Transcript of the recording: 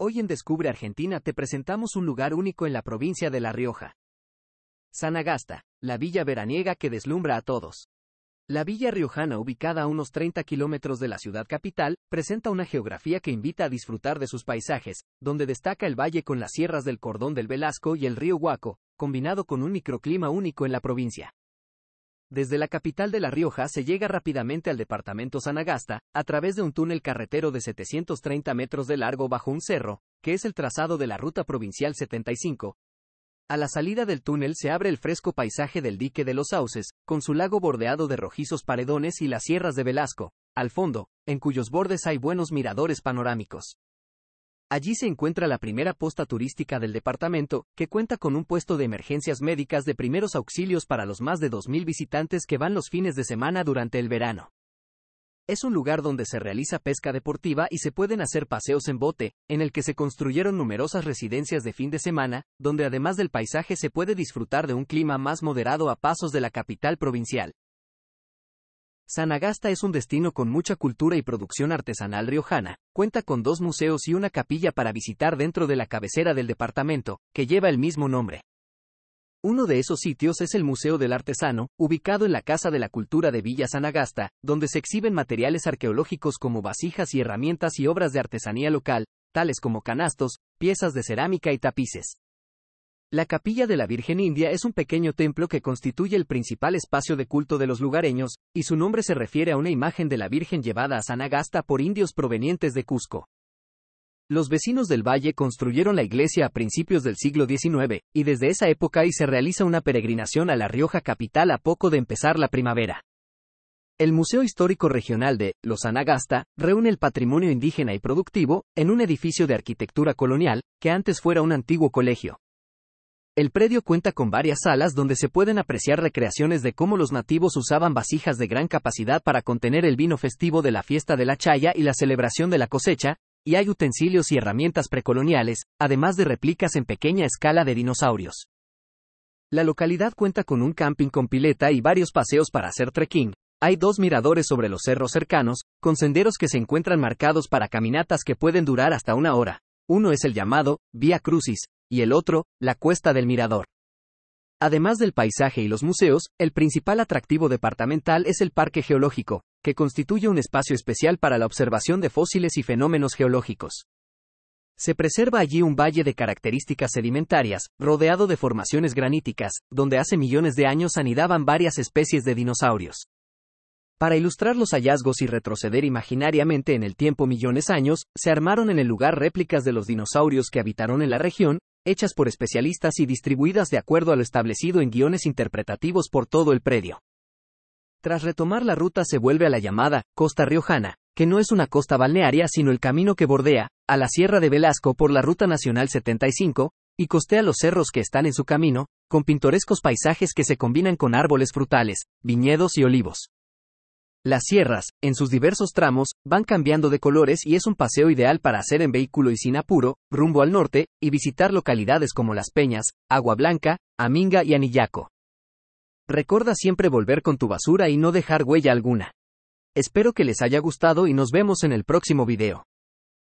Hoy en Descubre Argentina te presentamos un lugar único en la provincia de La Rioja. San Agasta, la villa veraniega que deslumbra a todos. La villa riojana, ubicada a unos 30 kilómetros de la ciudad capital, presenta una geografía que invita a disfrutar de sus paisajes, donde destaca el valle con las sierras del Cordón del Velasco y el río Huaco, combinado con un microclima único en la provincia. Desde la capital de La Rioja se llega rápidamente al departamento Sanagasta, a través de un túnel carretero de 730 metros de largo bajo un cerro, que es el trazado de la Ruta Provincial 75. A la salida del túnel se abre el fresco paisaje del dique de los sauces, con su lago bordeado de rojizos paredones y las sierras de Velasco, al fondo, en cuyos bordes hay buenos miradores panorámicos. Allí se encuentra la primera posta turística del departamento, que cuenta con un puesto de emergencias médicas de primeros auxilios para los más de 2.000 visitantes que van los fines de semana durante el verano. Es un lugar donde se realiza pesca deportiva y se pueden hacer paseos en bote, en el que se construyeron numerosas residencias de fin de semana, donde además del paisaje se puede disfrutar de un clima más moderado a pasos de la capital provincial. Sanagasta es un destino con mucha cultura y producción artesanal riojana, cuenta con dos museos y una capilla para visitar dentro de la cabecera del departamento, que lleva el mismo nombre. Uno de esos sitios es el Museo del Artesano, ubicado en la Casa de la Cultura de Villa Sanagasta, donde se exhiben materiales arqueológicos como vasijas y herramientas y obras de artesanía local, tales como canastos, piezas de cerámica y tapices. La capilla de la Virgen India es un pequeño templo que constituye el principal espacio de culto de los lugareños, y su nombre se refiere a una imagen de la Virgen llevada a Sanagasta por indios provenientes de Cusco. Los vecinos del valle construyeron la iglesia a principios del siglo XIX, y desde esa época y se realiza una peregrinación a La Rioja capital a poco de empezar la primavera. El Museo Histórico Regional de Los Anagasta reúne el patrimonio indígena y productivo en un edificio de arquitectura colonial que antes fuera un antiguo colegio. El predio cuenta con varias salas donde se pueden apreciar recreaciones de cómo los nativos usaban vasijas de gran capacidad para contener el vino festivo de la fiesta de la chaya y la celebración de la cosecha, y hay utensilios y herramientas precoloniales, además de réplicas en pequeña escala de dinosaurios. La localidad cuenta con un camping con pileta y varios paseos para hacer trekking. Hay dos miradores sobre los cerros cercanos, con senderos que se encuentran marcados para caminatas que pueden durar hasta una hora. Uno es el llamado Vía Crucis, y el otro, la Cuesta del Mirador. Además del paisaje y los museos, el principal atractivo departamental es el Parque Geológico, que constituye un espacio especial para la observación de fósiles y fenómenos geológicos. Se preserva allí un valle de características sedimentarias, rodeado de formaciones graníticas, donde hace millones de años anidaban varias especies de dinosaurios. Para ilustrar los hallazgos y retroceder imaginariamente en el tiempo millones de años, se armaron en el lugar réplicas de los dinosaurios que habitaron en la región, hechas por especialistas y distribuidas de acuerdo a lo establecido en guiones interpretativos por todo el predio. Tras retomar la ruta se vuelve a la llamada Costa Riojana, que no es una costa balnearia sino el camino que bordea, a la Sierra de Velasco por la Ruta Nacional 75, y costea los cerros que están en su camino, con pintorescos paisajes que se combinan con árboles frutales, viñedos y olivos. Las sierras, en sus diversos tramos, van cambiando de colores y es un paseo ideal para hacer en vehículo y sin apuro, rumbo al norte, y visitar localidades como Las Peñas, Agua Blanca, Aminga y Anillaco. Recuerda siempre volver con tu basura y no dejar huella alguna. Espero que les haya gustado y nos vemos en el próximo video.